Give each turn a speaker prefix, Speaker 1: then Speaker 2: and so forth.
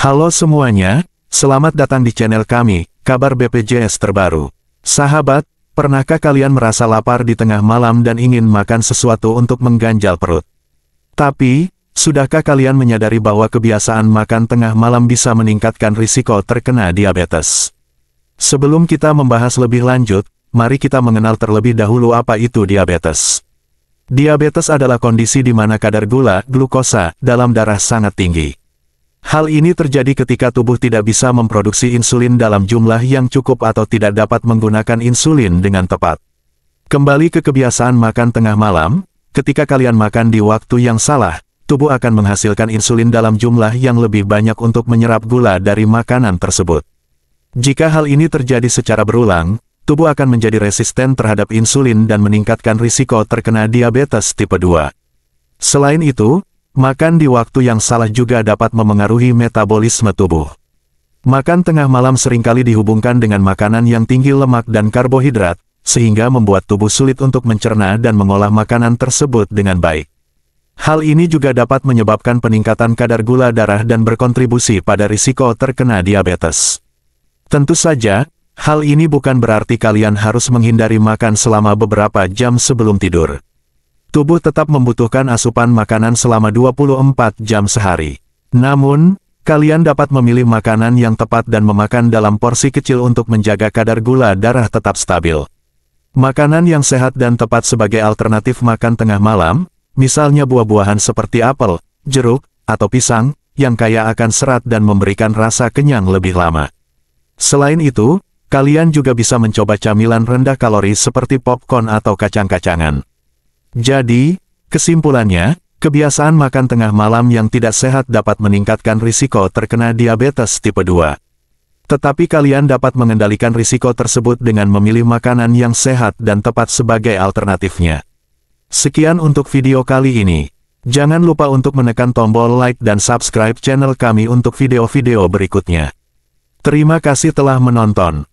Speaker 1: Halo semuanya, selamat datang di channel kami, kabar BPJS terbaru. Sahabat, pernahkah kalian merasa lapar di tengah malam dan ingin makan sesuatu untuk mengganjal perut? Tapi, sudahkah kalian menyadari bahwa kebiasaan makan tengah malam bisa meningkatkan risiko terkena diabetes? Sebelum kita membahas lebih lanjut, mari kita mengenal terlebih dahulu apa itu diabetes. Diabetes adalah kondisi di mana kadar gula, glukosa, dalam darah sangat tinggi. Hal ini terjadi ketika tubuh tidak bisa memproduksi insulin dalam jumlah yang cukup atau tidak dapat menggunakan insulin dengan tepat. Kembali ke kebiasaan makan tengah malam, ketika kalian makan di waktu yang salah, tubuh akan menghasilkan insulin dalam jumlah yang lebih banyak untuk menyerap gula dari makanan tersebut. Jika hal ini terjadi secara berulang, tubuh akan menjadi resisten terhadap insulin dan meningkatkan risiko terkena diabetes tipe 2. Selain itu, Makan di waktu yang salah juga dapat memengaruhi metabolisme tubuh. Makan tengah malam seringkali dihubungkan dengan makanan yang tinggi lemak dan karbohidrat, sehingga membuat tubuh sulit untuk mencerna dan mengolah makanan tersebut dengan baik. Hal ini juga dapat menyebabkan peningkatan kadar gula darah dan berkontribusi pada risiko terkena diabetes. Tentu saja, hal ini bukan berarti kalian harus menghindari makan selama beberapa jam sebelum tidur tubuh tetap membutuhkan asupan makanan selama 24 jam sehari. Namun, kalian dapat memilih makanan yang tepat dan memakan dalam porsi kecil untuk menjaga kadar gula darah tetap stabil. Makanan yang sehat dan tepat sebagai alternatif makan tengah malam, misalnya buah-buahan seperti apel, jeruk, atau pisang, yang kaya akan serat dan memberikan rasa kenyang lebih lama. Selain itu, kalian juga bisa mencoba camilan rendah kalori seperti popcorn atau kacang-kacangan. Jadi, kesimpulannya, kebiasaan makan tengah malam yang tidak sehat dapat meningkatkan risiko terkena diabetes tipe 2. Tetapi kalian dapat mengendalikan risiko tersebut dengan memilih makanan yang sehat dan tepat sebagai alternatifnya. Sekian untuk video kali ini. Jangan lupa untuk menekan tombol like dan subscribe channel kami untuk video-video berikutnya. Terima kasih telah menonton.